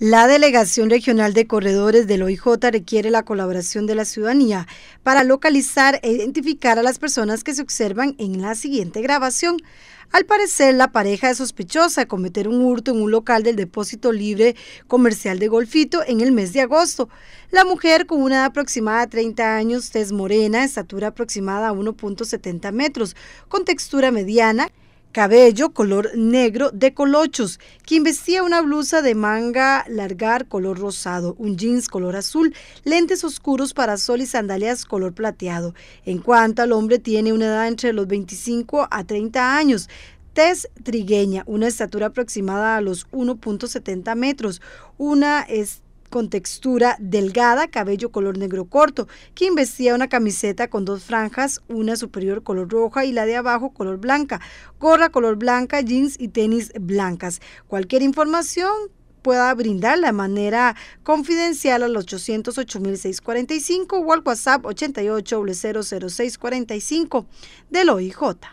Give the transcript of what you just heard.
La Delegación Regional de Corredores del OIJ requiere la colaboración de la ciudadanía para localizar e identificar a las personas que se observan en la siguiente grabación. Al parecer, la pareja es sospechosa de cometer un hurto en un local del depósito libre comercial de Golfito en el mes de agosto. La mujer, con una edad aproximada de 30 años, tez morena, estatura aproximada a 1.70 metros, con textura mediana, cabello color negro de colochos, quien vestía una blusa de manga largar color rosado, un jeans color azul, lentes oscuros para sol y sandalias color plateado. En cuanto al hombre, tiene una edad entre los 25 a 30 años. Tez trigueña, una estatura aproximada a los 1.70 metros, una con textura delgada, cabello color negro corto, quien vestía una camiseta con dos franjas, una superior color roja y la de abajo color blanca, gorra color blanca, jeans y tenis blancas. Cualquier información pueda brindar de manera confidencial al 808.645 o al WhatsApp 88 del OIJ.